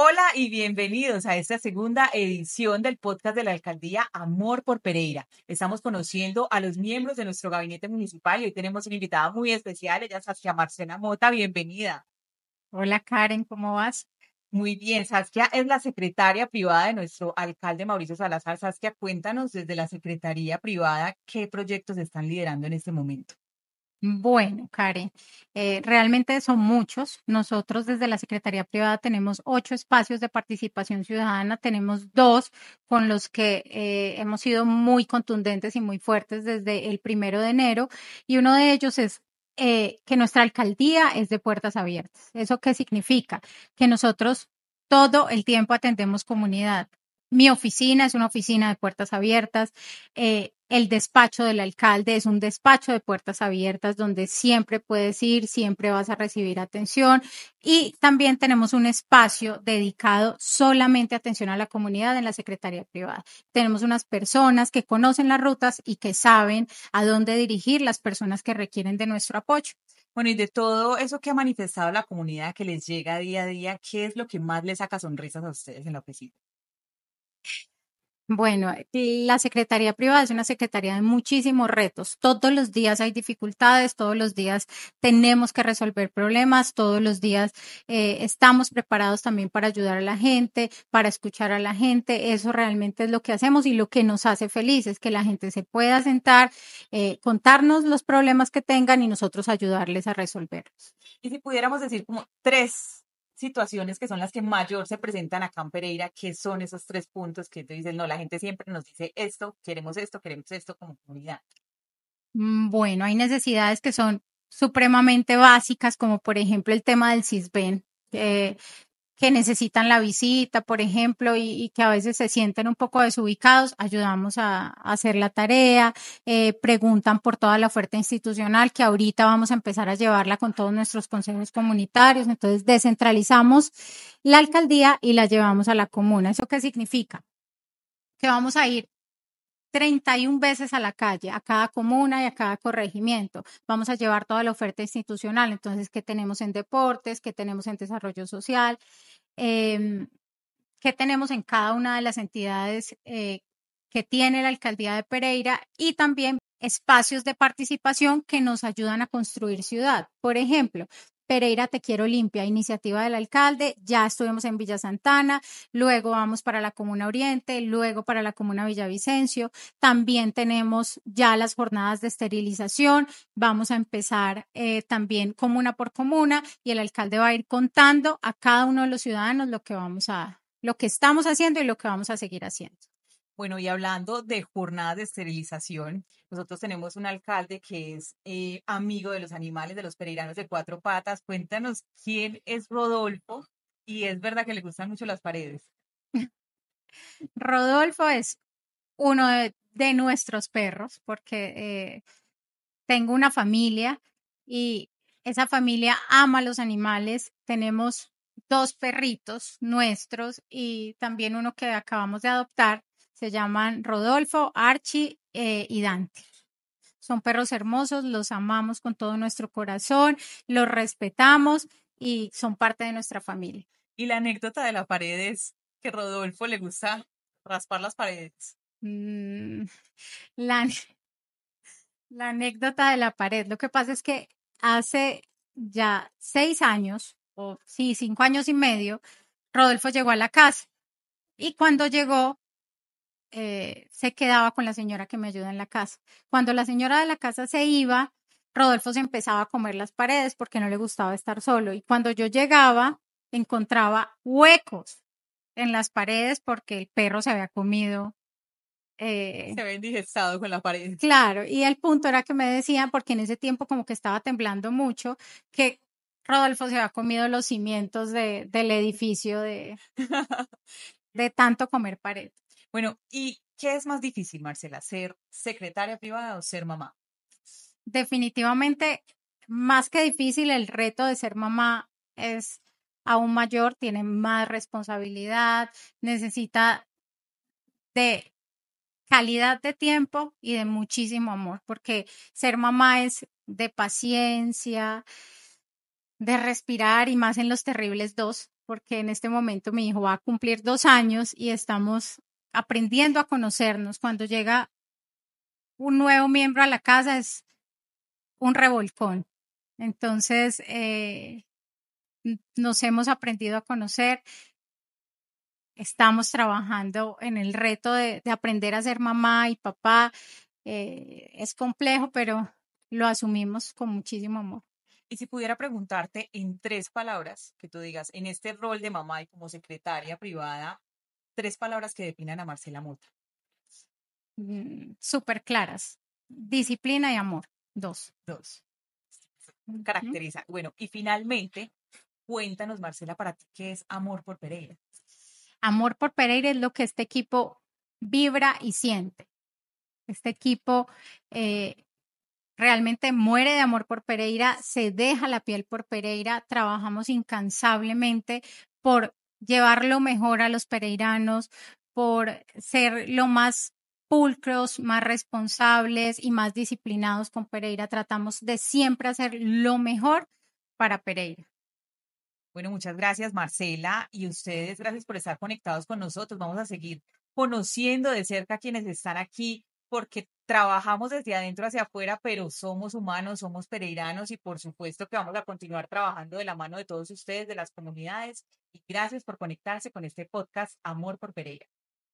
Hola y bienvenidos a esta segunda edición del podcast de la alcaldía Amor por Pereira. Estamos conociendo a los miembros de nuestro gabinete municipal y hoy tenemos una invitada muy especial, ella es Saskia Marcela Mota, bienvenida. Hola Karen, ¿cómo vas? Muy bien, Saskia es la secretaria privada de nuestro alcalde Mauricio Salazar. Saskia, cuéntanos desde la secretaría privada qué proyectos están liderando en este momento. Bueno, Karen, eh, realmente son muchos. Nosotros desde la Secretaría Privada tenemos ocho espacios de participación ciudadana, tenemos dos con los que eh, hemos sido muy contundentes y muy fuertes desde el primero de enero y uno de ellos es eh, que nuestra alcaldía es de puertas abiertas. ¿Eso qué significa? Que nosotros todo el tiempo atendemos comunidad. Mi oficina es una oficina de puertas abiertas. Eh, el despacho del alcalde es un despacho de puertas abiertas donde siempre puedes ir, siempre vas a recibir atención. Y también tenemos un espacio dedicado solamente a atención a la comunidad en la Secretaría Privada. Tenemos unas personas que conocen las rutas y que saben a dónde dirigir las personas que requieren de nuestro apoyo. Bueno, y de todo eso que ha manifestado la comunidad que les llega día a día, ¿qué es lo que más les saca sonrisas a ustedes en la oficina? Bueno, la Secretaría Privada es una Secretaría de muchísimos retos. Todos los días hay dificultades, todos los días tenemos que resolver problemas, todos los días eh, estamos preparados también para ayudar a la gente, para escuchar a la gente. Eso realmente es lo que hacemos y lo que nos hace felices, que la gente se pueda sentar, eh, contarnos los problemas que tengan y nosotros ayudarles a resolverlos. Y si pudiéramos decir como tres situaciones que son las que mayor se presentan acá en Pereira, que son esos tres puntos que te dicen, no, la gente siempre nos dice esto, queremos esto, queremos esto como comunidad. Mm, bueno, hay necesidades que son supremamente básicas, como por ejemplo el tema del CISBEN, que necesitan la visita, por ejemplo, y, que a veces se sienten un poco desubicados, ayudamos a, hacer la tarea, eh, preguntan por toda la oferta institucional, que ahorita vamos a empezar a llevarla con todos nuestros consejos comunitarios, entonces descentralizamos la alcaldía y la llevamos a la comuna. ¿Eso qué significa? Que vamos a ir 31 veces a la calle, a cada comuna y a cada corregimiento. Vamos a llevar toda la oferta institucional. Entonces, ¿qué tenemos en deportes? ¿Qué tenemos en desarrollo social? Em, ¿Qué tenemos en cada una de las entidades eh, que tiene la alcaldía de Pereira? Y también espacios de participación que nos ayudan a construir ciudad. Por ejemplo, Pereira Te Quiero Limpia, iniciativa del alcalde, ya estuvimos en Villa Santana, luego vamos para la Comuna Oriente, luego para la Comuna Villavicencio, también tenemos ya las jornadas de esterilización, vamos a empezar eh, también comuna por comuna y el alcalde va a ir contando a cada uno de los ciudadanos lo que vamos a, lo que estamos haciendo y lo que vamos a seguir haciendo. Bueno, y hablando de jornada de esterilización, nosotros tenemos un alcalde que es eh, amigo de los animales, de los pereiranos de cuatro patas. Cuéntanos quién es Rodolfo y es verdad que le gustan mucho las paredes. Rodolfo es uno de, nuestros perros porque eh, tengo una familia y esa familia ama los animales. Tenemos dos perritos nuestros y también uno que acabamos de adoptar se llaman Rodolfo, Archie eh, y Dante. Son perros hermosos, los amamos con todo nuestro corazón, los respetamos y son parte de nuestra familia. Y la anécdota de la pared es que Rodolfo le gusta raspar las paredes. Mm, la, la anécdota de la pared. Lo que pasa es que hace ya seis años, o sí, cinco años y medio, Rodolfo llegó a la casa. Y cuando llegó, eh, se quedaba con la señora que me ayuda en la casa. Cuando la señora de la casa se iba, Rodolfo se empezaba a comer las paredes porque no le gustaba estar solo. Y cuando yo llegaba, encontraba huecos en las paredes porque el perro se había comido. Eh, se había indigestado con las paredes Claro, y el punto era que me decían, porque en ese tiempo como que estaba temblando mucho, que Rodolfo se había comido los cimientos de, del edificio de, de tanto comer paredes bueno, ¿y qué es más difícil, Marcela, ser secretaria privada o ser mamá? Definitivamente, más que difícil, el reto de ser mamá es aún mayor, tiene más responsabilidad, necesita de calidad de tiempo y de muchísimo amor, porque ser mamá es de paciencia, de respirar y más en los terribles dos, porque en este momento mi hijo va a cumplir dos años y estamos aprendiendo a conocernos. Cuando llega un nuevo miembro a la casa es un revolcón. Entonces, eh, nos hemos aprendido a conocer. Estamos trabajando en el reto de, aprender a ser mamá y papá. Eh, es complejo, pero lo asumimos con muchísimo amor. Y si pudiera preguntarte en tres palabras que tú digas, en este rol de mamá y como secretaria privada, tres palabras que definan a Marcela Mota. Mm, Súper claras. Disciplina y amor. Dos. Dos. Caracteriza. Bueno, y finalmente, cuéntanos, Marcela, para ti, ¿qué es amor por Pereira? Amor por Pereira es lo que este equipo vibra y siente. Este equipo eh, realmente muere de amor por Pereira, se deja la piel por Pereira, trabajamos incansablemente por Llevar lo mejor a los pereiranos, por ser lo más pulcros, más responsables y más disciplinados con Pereira. Tratamos de siempre hacer lo mejor para Pereira. Bueno, muchas gracias Marcela y ustedes, gracias por estar conectados con nosotros. Vamos a seguir conociendo de cerca a quienes están aquí porque trabajamos desde adentro hacia afuera, pero somos humanos, somos pereiranos y por supuesto que vamos a continuar trabajando de la mano de todos ustedes, de las comunidades. Y gracias por conectarse con este podcast Amor por Pereira.